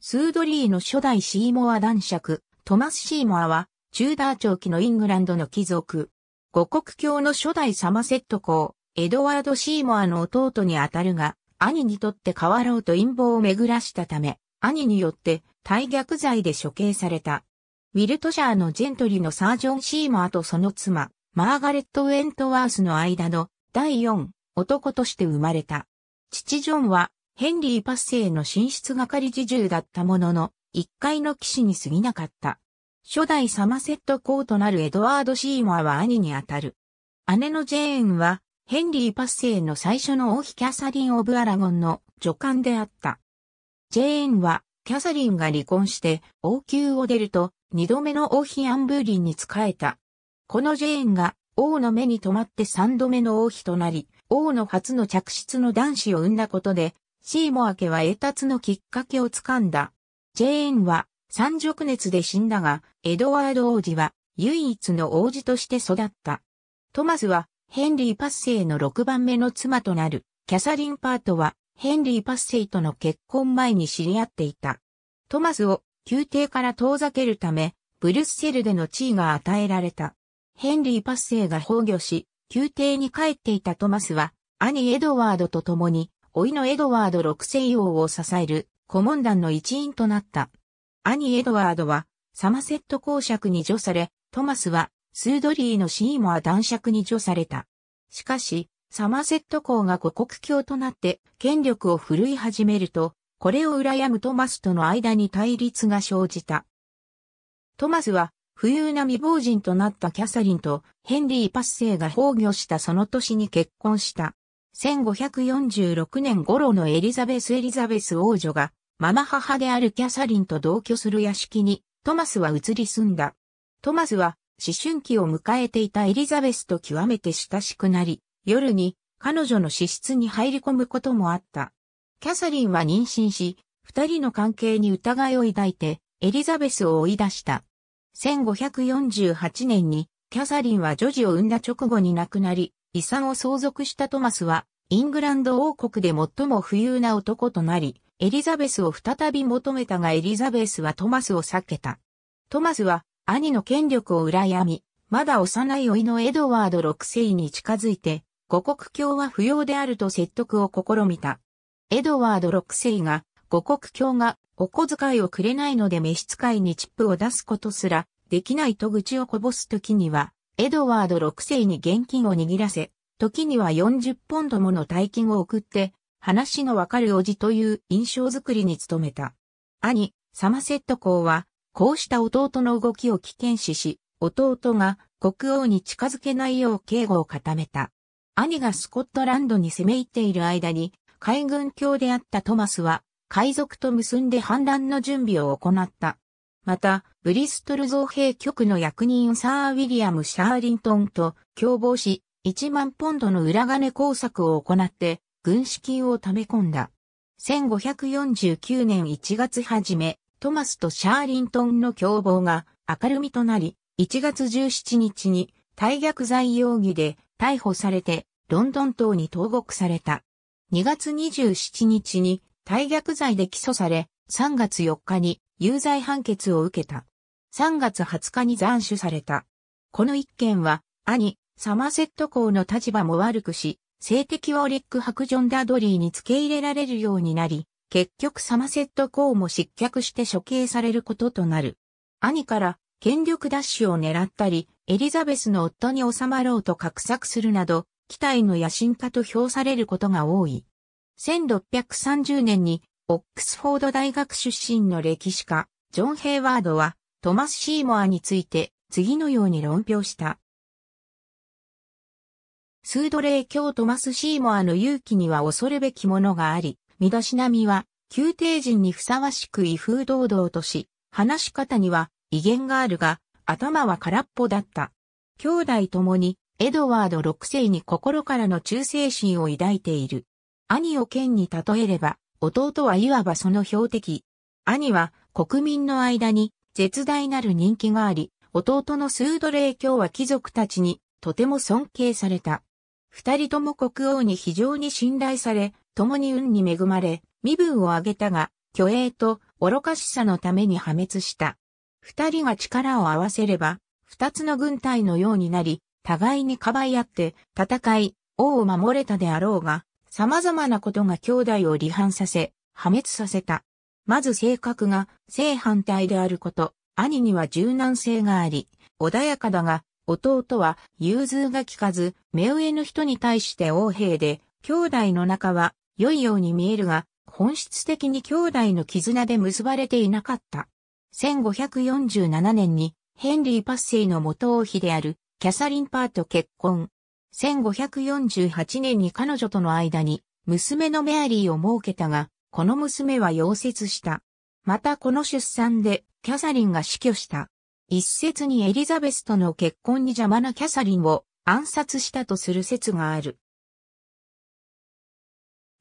スードリーの初代シーモア男爵、トマス・シーモアは、チューダー長期のイングランドの貴族。五国教の初代サマセット公、エドワード・シーモアの弟にあたるが、兄にとって変わろうと陰謀を巡らしたため、兄によって大逆罪で処刑された。ウィルトシャーのジェントリのサージョン・シーモアとその妻、マーガレット・ウェントワースの間の第四、男として生まれた。父ジョンはヘンリー・パッセイの寝室係自重だったものの、一回の騎士に過ぎなかった。初代サマセット公となるエドワード・シーモアは兄にあたる。姉のジェーンは、ヘンリー・パッセイの最初の王妃キャサリン・オブ・アラゴンの助官であった。ジェーンは、キャサリンが離婚して王宮を出ると、二度目の王妃アンブーリンに仕えた。このジェーンが王の目に留まって三度目の王妃となり、王の初の着室の男子を産んだことで、シーモア家は栄達のきっかけをつかんだ。ジェーンは三直熱で死んだが、エドワード王子は唯一の王子として育った。トマスはヘンリー・パッセイの6番目の妻となる、キャサリン・パートはヘンリー・パッセイとの結婚前に知り合っていた。トマスを宮廷から遠ざけるため、ブルッセルでの地位が与えられた。ヘンリー・パッセイが崩御し、宮廷に帰っていたトマスは、兄エドワードと共に、老いのエドワード六世王を支える顧問団の一員となった。兄エドワードはサマセット公爵に除され、トマスはスードリーのシーモア男爵に除された。しかし、サマセット公が五国教となって権力を振るい始めると、これを羨むトマスとの間に対立が生じた。トマスは富裕な未亡人となったキャサリンとヘンリー・パッセイが崩御したその年に結婚した。1546年頃のエリザベス・エリザベス王女が、ママ母であるキャサリンと同居する屋敷に、トマスは移り住んだ。トマスは、思春期を迎えていたエリザベスと極めて親しくなり、夜に彼女の私室に入り込むこともあった。キャサリンは妊娠し、二人の関係に疑いを抱いて、エリザベスを追い出した。1548年に、キャサリンは女児を産んだ直後に亡くなり、遺産を相続したトマスは、イングランド王国で最も富裕な男となり、エリザベスを再び求めたがエリザベスはトマスを避けた。トマスは兄の権力を羨み、まだ幼い甥のエドワード6世に近づいて、五国教は不要であると説得を試みた。エドワード6世が、五国教がお小遣いをくれないので召使いにチップを出すことすらできないと愚痴をこぼすときには、エドワード6世に現金を握らせ、時には40ポンドもの大金を送って、話のわかるおじという印象づくりに努めた。兄、サマセット公は、こうした弟の動きを危険視し、弟が国王に近づけないよう警護を固めた。兄がスコットランドに攻め入っている間に、海軍卿であったトマスは、海賊と結んで反乱の準備を行った。また、ブリストル造幣局の役人サー・ウィリアム・シャーリントンと共謀し、1万ポンドの裏金工作を行って、軍資金を溜め込んだ。1549年1月初め、トマスとシャーリントンの共謀が明るみとなり、1月17日に大逆罪容疑で逮捕されて、ロンドン島に投獄された。2月27日に大逆罪で起訴され、3月4日に有罪判決を受けた。3月20日に斬首された。この一件は、兄、サマセット公の立場も悪くし、性的オレック・ハクジョン・ダドリーに付け入れられるようになり、結局サマセット公も失脚して処刑されることとなる。兄から権力奪取を狙ったり、エリザベスの夫に収まろうと画策するなど、期待の野心家と評されることが多い。1630年に、オックスフォード大学出身の歴史家、ジョン・ヘイワードは、トマス・シーモアについて次のように論評した。スードレー教トマス・シーモアの勇気には恐るべきものがあり、身だしなみは宮廷人にふさわしく威風堂々とし、話し方には威厳があるが、頭は空っぽだった。兄弟ともにエドワード6世に心からの忠誠心を抱いている。兄を剣に例えれば、弟はいわばその標的。兄は国民の間に絶大なる人気があり、弟のスードレイ卿は貴族たちにとても尊敬された。二人とも国王に非常に信頼され、共に運に恵まれ、身分を上げたが、虚栄と愚かしさのために破滅した。二人が力を合わせれば、二つの軍隊のようになり、互いにかばい合って戦い、王を守れたであろうが、様々なことが兄弟を離反させ、破滅させた。まず性格が正反対であること、兄には柔軟性があり、穏やかだが、弟は融通が効かず、目上の人に対して横平で、兄弟の仲は良いように見えるが、本質的に兄弟の絆で結ばれていなかった。1547年にヘンリー・パッセイの元王妃であるキャサリン・パーと結婚。1548年に彼女との間に娘のメアリーを設けたが、この娘は溶接した。またこの出産でキャサリンが死去した。一説にエリザベスとの結婚に邪魔なキャサリンを暗殺したとする説がある。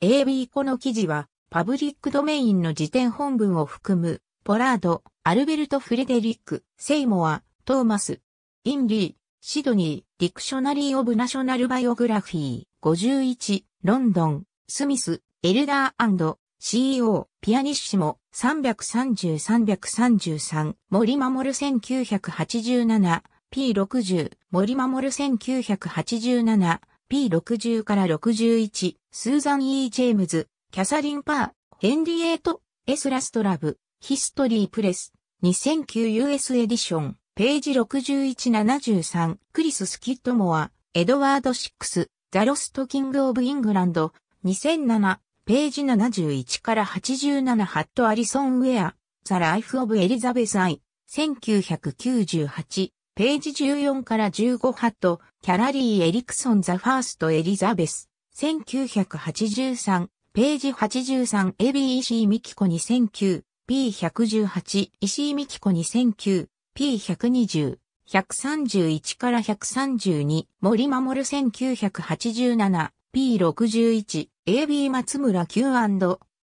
AB この記事はパブリックドメインの辞典本文を含むポラード、アルベルト・フレデリック、セイモア、トーマス、インリー、シドニー、ディクショナリー・オブ・ナショナル・バイオグラフィー、51、ロンドン、スミス、エルダー CEO、ピアニッシモ、330-333、森守1987、P60、森守1987、P60 から61、スーザン・ E・ ジェームズ、キャサリン・パー、ヘンリエート、エスラストラブ、ヒストリープレス、2009US エディション、ページ6173、クリス・スキッドモア、エドワード・シックス、ザ・ロスト・キング・オブ・イングランド、2007、ページ71から87ハットアリソン・ウェア、ザ・ライフ・オブ・エリザベス・アイ、1998、ページ14から15ハット、キャラリー・エリクソン・ザ・ファースト・エリザベス、1983、ページ83、エビー・石井美紀子2009、P118、石井ミキコ2009、P120、131から132、森守1987、P61、AB 松村 Q&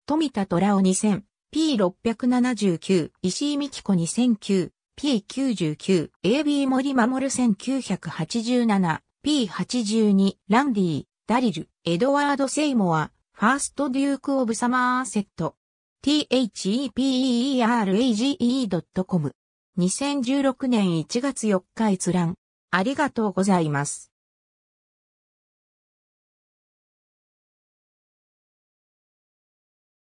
富田虎尾 2000P679 石井美紀子 2009P99 AB 森守 1987P82 ランディダリルエドワード・セイモアファーストデューク・オブ・サマーセット thepeerage.com 2016年1月4日閲覧ありがとうございます。